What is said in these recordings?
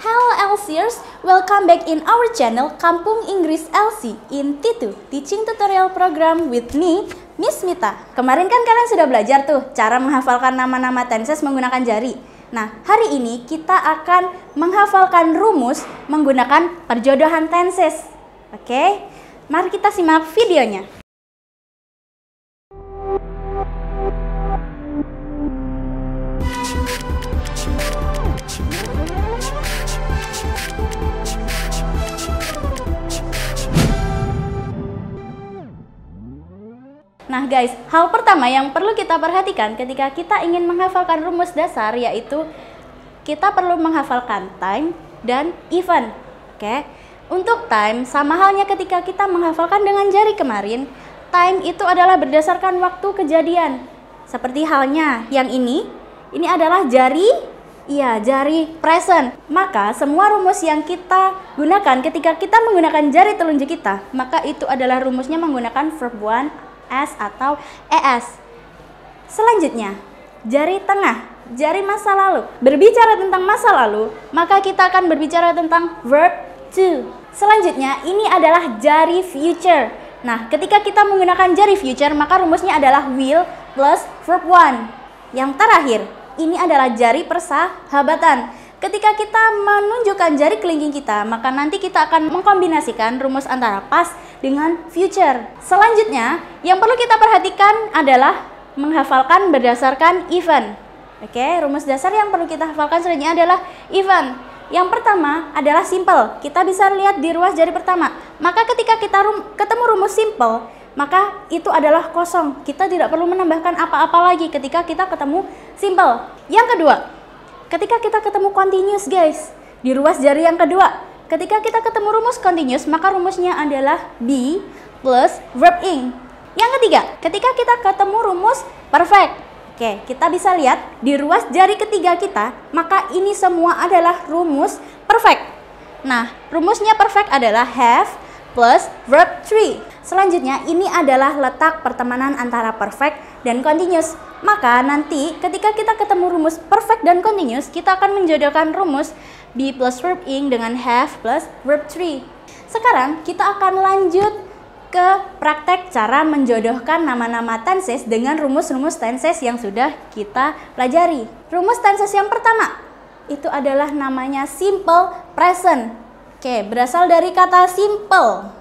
Hello Elsiers, welcome back in our channel Kampung Inggris LC in titu Teaching Tutorial Program with me, Miss Mita. Kemarin kan kalian sudah belajar tuh cara menghafalkan nama-nama tenses menggunakan jari. Nah, hari ini kita akan menghafalkan rumus menggunakan perjodohan tenses. Oke, mari kita simak videonya. guys, hal pertama yang perlu kita perhatikan ketika kita ingin menghafalkan rumus dasar yaitu kita perlu menghafalkan time dan event. Oke. Untuk time sama halnya ketika kita menghafalkan dengan jari kemarin, time itu adalah berdasarkan waktu kejadian. Seperti halnya yang ini, ini adalah jari Iya, jari present. Maka semua rumus yang kita gunakan ketika kita menggunakan jari telunjuk kita, maka itu adalah rumusnya menggunakan verb one. S atau ES. Selanjutnya, jari tengah jari masa lalu. Berbicara tentang masa lalu, maka kita akan berbicara tentang verb to. Selanjutnya, ini adalah jari future. Nah, ketika kita menggunakan jari future, maka rumusnya adalah will plus verb one. Yang terakhir, ini adalah jari persahabatan. Ketika kita menunjukkan jari kelingking kita, maka nanti kita akan mengkombinasikan rumus antara past dengan future. Selanjutnya, yang perlu kita perhatikan adalah menghafalkan berdasarkan event. Oke, rumus dasar yang perlu kita hafalkan selanjutnya adalah event. Yang pertama adalah simple. Kita bisa lihat di ruas jari pertama. Maka ketika kita rum ketemu rumus simple, maka itu adalah kosong. Kita tidak perlu menambahkan apa-apa lagi ketika kita ketemu simple. Yang kedua, Ketika kita ketemu continuous guys, di ruas jari yang kedua, ketika kita ketemu rumus continuous, maka rumusnya adalah B plus verb ing. Yang ketiga, ketika kita ketemu rumus perfect. Oke, kita bisa lihat di ruas jari ketiga kita, maka ini semua adalah rumus perfect. Nah, rumusnya perfect adalah have plus verb three. Selanjutnya, ini adalah letak pertemanan antara perfect dan continuous. Maka nanti ketika kita ketemu rumus perfect dan continuous, kita akan menjodohkan rumus be plus verb ing dengan have plus verb tree. Sekarang kita akan lanjut ke praktek cara menjodohkan nama-nama tenses dengan rumus-rumus tenses yang sudah kita pelajari. Rumus tenses yang pertama itu adalah namanya simple present. Oke, berasal dari kata simple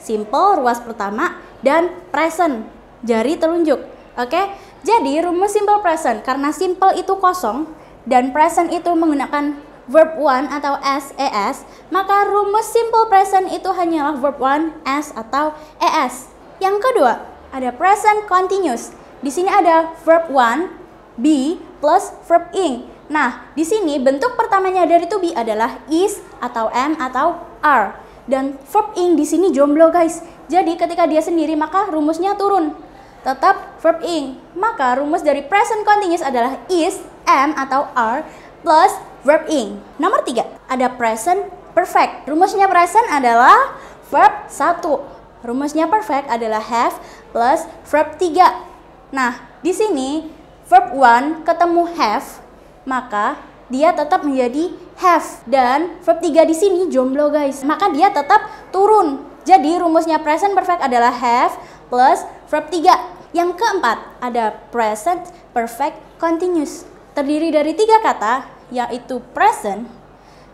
simple, ruas pertama, dan present, jari telunjuk. Oke, jadi rumus simple present karena simple itu kosong dan present itu menggunakan verb one atau s es, maka rumus simple present itu hanyalah verb one s atau es. Yang kedua, ada present continuous. Di sini ada verb one be plus verb ing. Nah, di sini bentuk pertamanya dari to be adalah is atau am atau are. Dan verb ing di sini jomblo guys. Jadi ketika dia sendiri maka rumusnya turun. Tetap verb ing. Maka rumus dari present continuous adalah is, am atau are plus verb ing. Nomor tiga ada present perfect. Rumusnya present adalah verb satu Rumusnya perfect adalah have plus verb tiga. Nah, di sini verb one ketemu have, maka dia tetap menjadi have dan verb 3 di sini jomblo guys. Maka dia tetap turun. Jadi rumusnya present perfect adalah have plus verb 3. Yang keempat ada present perfect continuous. Terdiri dari tiga kata yaitu present,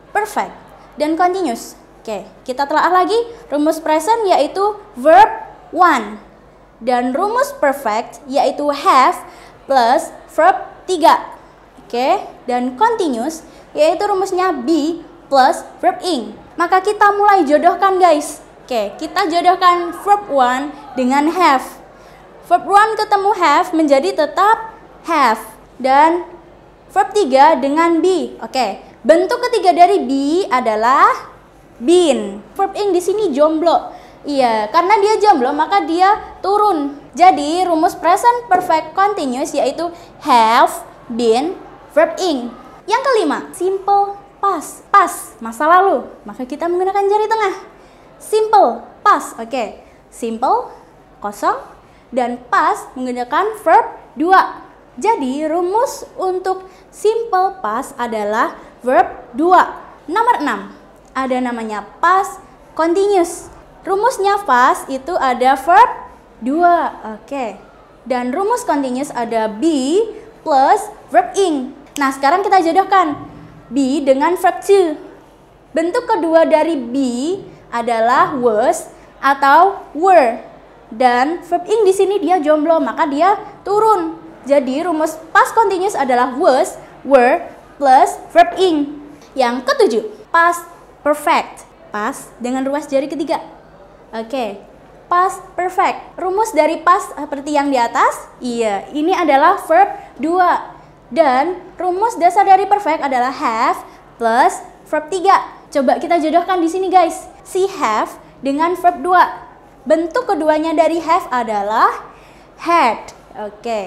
perfect, dan continuous. Oke, kita telah lagi rumus present yaitu verb one dan rumus perfect yaitu have plus verb 3. Oke, dan continuous yaitu rumusnya be plus verb ing. Maka kita mulai jodohkan guys. Oke, kita jodohkan verb one dengan have. Verb one ketemu have menjadi tetap have dan verb tiga dengan be. Oke, bentuk ketiga dari be adalah been. Verb ing di sini jomblo. Iya, karena dia jomblo maka dia turun. Jadi rumus present perfect continuous yaitu have been verb ing. Yang kelima, simple past. Past, masa lalu. Maka kita menggunakan jari tengah. Simple past, oke. Okay. Simple, kosong. Dan past menggunakan verb dua. Jadi, rumus untuk simple past adalah verb dua. Nomor enam, ada namanya past continuous. Rumusnya past itu ada verb dua, Oke. Okay. Dan rumus continuous ada be plus verb ing. Nah, sekarang kita jodohkan b dengan verb to. Bentuk kedua dari be adalah was atau were. Dan verb ing di sini dia jomblo, maka dia turun. Jadi rumus past continuous adalah was, were plus verb ing. Yang ketujuh, past perfect. Past dengan ruas jari ketiga. Oke. Okay. Past perfect. Rumus dari past seperti yang di atas? Iya, ini adalah verb 2 dan rumus dasar dari perfect adalah have plus verb 3. Coba kita jodohkan di sini guys. Si have dengan verb 2. Bentuk keduanya dari have adalah had. Oke. Okay.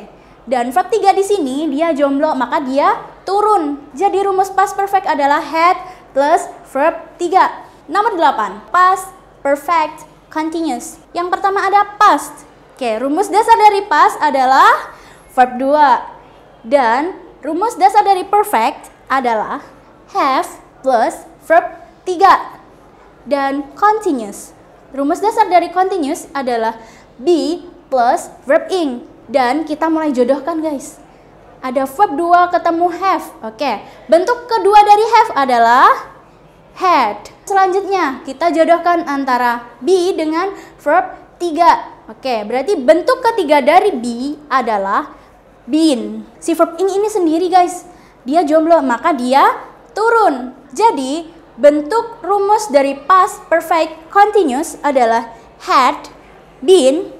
Dan verb 3 di sini dia jomblo maka dia turun. Jadi rumus past perfect adalah had plus verb 3. Nomor 8. Past perfect continuous. Yang pertama ada past. Oke, rumus dasar dari past adalah verb 2 dan rumus dasar dari perfect adalah have plus verb 3 dan continuous. Rumus dasar dari continuous adalah be plus verb ing dan kita mulai jodohkan guys. Ada verb 2 ketemu have. Oke, bentuk kedua dari have adalah had. Selanjutnya kita jodohkan antara be dengan verb 3. Oke, berarti bentuk ketiga dari be adalah Bin. Si verb ing ini sendiri guys, dia jomblo maka dia turun. Jadi bentuk rumus dari past perfect continuous adalah had, been,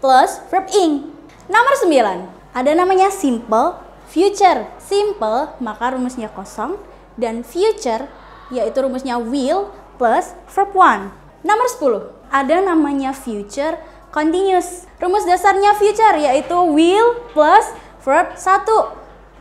plus verb ing. Nomor 9, ada namanya simple future. Simple maka rumusnya kosong dan future yaitu rumusnya will plus verb one. Nomor 10, ada namanya future continuous. Rumus dasarnya future yaitu will plus verb 1.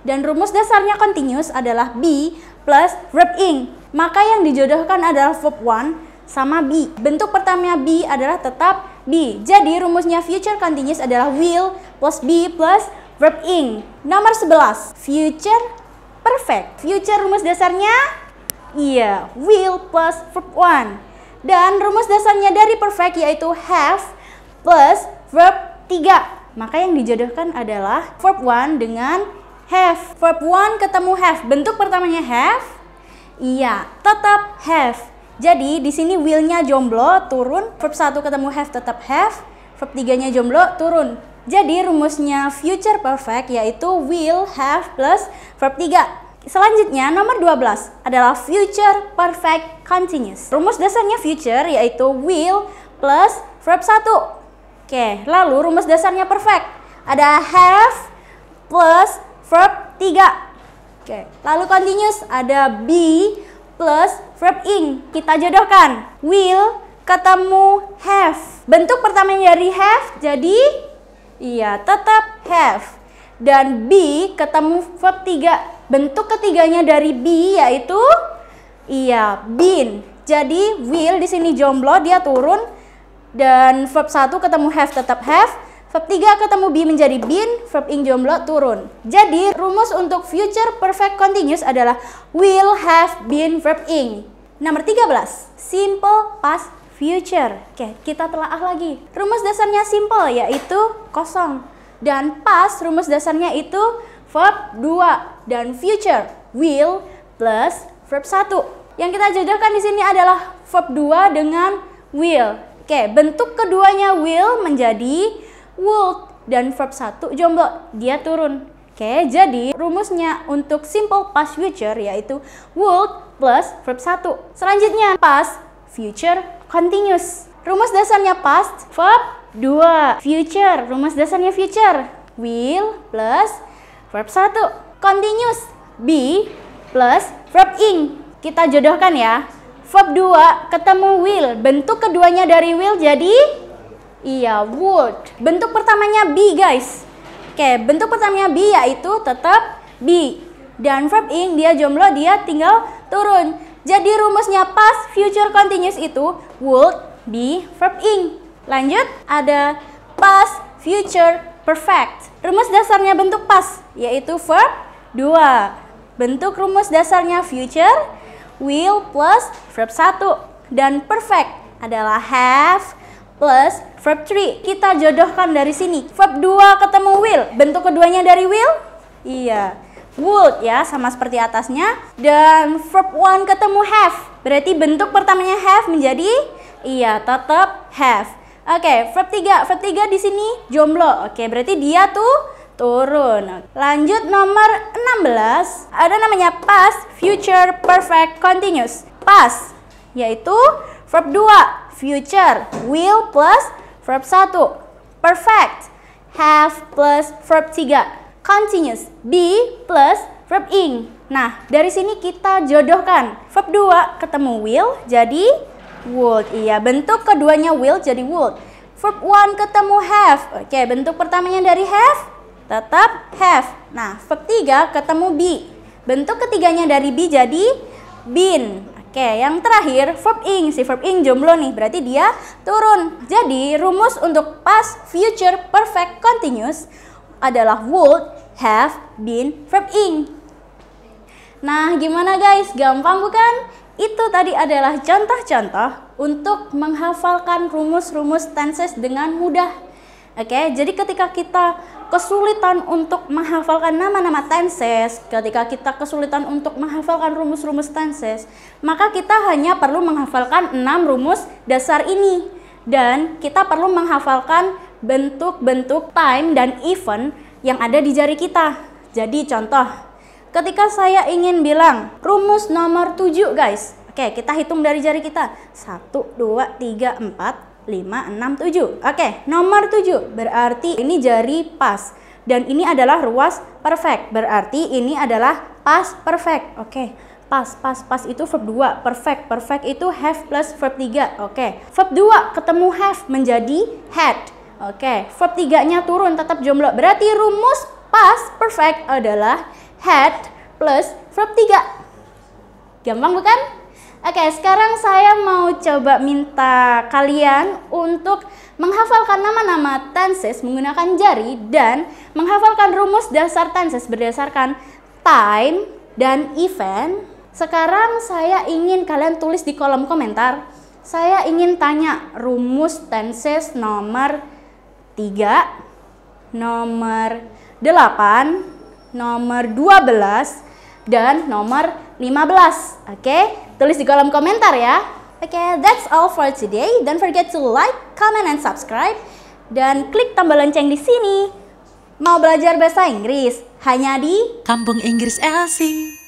Dan rumus dasarnya continuous adalah be plus verb ing. Maka yang dijodohkan adalah verb 1 sama be. Bentuk pertamanya be adalah tetap be. Jadi rumusnya future continuous adalah will plus be plus verb ing. Nomor 11, future perfect. Future rumus dasarnya iya, will plus verb 1. Dan rumus dasarnya dari perfect yaitu have plus verb 3. Maka yang dijodohkan adalah verb 1 dengan have. Verb 1 ketemu have. Bentuk pertamanya have. Iya, tetap have. Jadi di sini will-nya jomblo turun, verb 1 ketemu have tetap have, verb 3-nya jomblo turun. Jadi rumusnya future perfect yaitu will have plus verb 3. Selanjutnya nomor 12 adalah future perfect continuous. Rumus dasarnya future yaitu will plus verb 1. Oke, lalu rumus dasarnya perfect. Ada have plus verb 3. Oke, lalu continuous ada be plus verb ing. Kita jodohkan. Will ketemu have. Bentuk pertamanya dari have jadi iya tetap have. Dan be ketemu verb 3. Bentuk ketiganya dari be yaitu iya been. Jadi will di sini jomblo dia turun dan verb 1 ketemu have tetap have, verb 3 ketemu be menjadi been, verb ing jomblo turun. Jadi rumus untuk future perfect continuous adalah will have been verb ing. Nomor 13, simple past future. Oke, kita telaah lagi. Rumus dasarnya simple yaitu kosong. Dan past rumus dasarnya itu verb 2 dan future will plus verb 1. Yang kita jodohkan di sini adalah verb 2 dengan will. Oke, bentuk keduanya will menjadi would dan verb satu jomblo, dia turun. Oke, jadi rumusnya untuk simple past future yaitu would plus verb satu. Selanjutnya past future continuous. Rumus dasarnya past verb dua future. Rumus dasarnya future will plus verb satu continuous be plus verb ing. Kita jodohkan ya. Verb 2 ketemu will. Bentuk keduanya dari will jadi iya would. Bentuk pertamanya be guys. Oke, bentuk pertamanya be yaitu tetap be. Dan verb ing dia jomblo dia tinggal turun. Jadi rumusnya past future continuous itu would be verb ing. Lanjut ada past future perfect. Rumus dasarnya bentuk past yaitu verb 2. Bentuk rumus dasarnya future will plus verb 1 dan perfect adalah have plus verb 3. Kita jodohkan dari sini. Verb 2 ketemu will. Bentuk keduanya dari will? Iya. Would ya sama seperti atasnya dan verb 1 ketemu have. Berarti bentuk pertamanya have menjadi iya tetap have. Oke, okay, verb 3. Verb 3 di sini jomblo. Oke, okay, berarti dia tuh turun. Lanjut nomor 16, ada namanya past, future, perfect, continuous. Past yaitu verb 2, future, will plus verb 1. Perfect, have plus verb 3. Continuous, be plus verb ing. Nah, dari sini kita jodohkan verb 2 ketemu will jadi would. Iya, bentuk keduanya will jadi would. Verb 1 ketemu have. Oke, bentuk pertamanya dari have tetap have. Nah, verb 3 ketemu be. Bentuk ketiganya dari be jadi been. Oke, yang terakhir verb ing. Si verb ing jomblo nih, berarti dia turun. Jadi, rumus untuk past, future, perfect, continuous adalah would, have, been, verb ing. Nah, gimana guys? Gampang bukan? Itu tadi adalah contoh-contoh untuk menghafalkan rumus-rumus tenses dengan mudah. Oke, jadi ketika kita kesulitan untuk menghafalkan nama-nama tenses, ketika kita kesulitan untuk menghafalkan rumus-rumus tenses, maka kita hanya perlu menghafalkan enam rumus dasar ini. Dan kita perlu menghafalkan bentuk-bentuk time dan event yang ada di jari kita. Jadi contoh, ketika saya ingin bilang rumus nomor 7 guys. Oke, kita hitung dari jari kita. 1, 2, 3, 4, 5, 6, 7. Oke, nomor 7 berarti ini jari pas. Dan ini adalah ruas perfect. Berarti ini adalah pas perfect. Oke, pas, pas, pas itu verb 2. Perfect, perfect itu have plus verb 3. Oke, verb 2 ketemu have menjadi had. Oke, verb 3-nya turun tetap jomblo. Berarti rumus pas perfect adalah had plus verb 3. Gampang bukan? Oke, sekarang saya mau coba minta kalian untuk menghafalkan nama-nama tenses menggunakan jari dan menghafalkan rumus dasar tenses berdasarkan time dan event. Sekarang saya ingin kalian tulis di kolom komentar. Saya ingin tanya rumus tenses nomor 3, nomor 8, nomor 12, dan nomor 15. Oke, okay? tulis di kolom komentar ya. Oke, okay, that's all for today. Don't forget to like, comment, and subscribe. Dan klik tombol lonceng di sini. Mau belajar bahasa Inggris? Hanya di Kampung Inggris Elsie.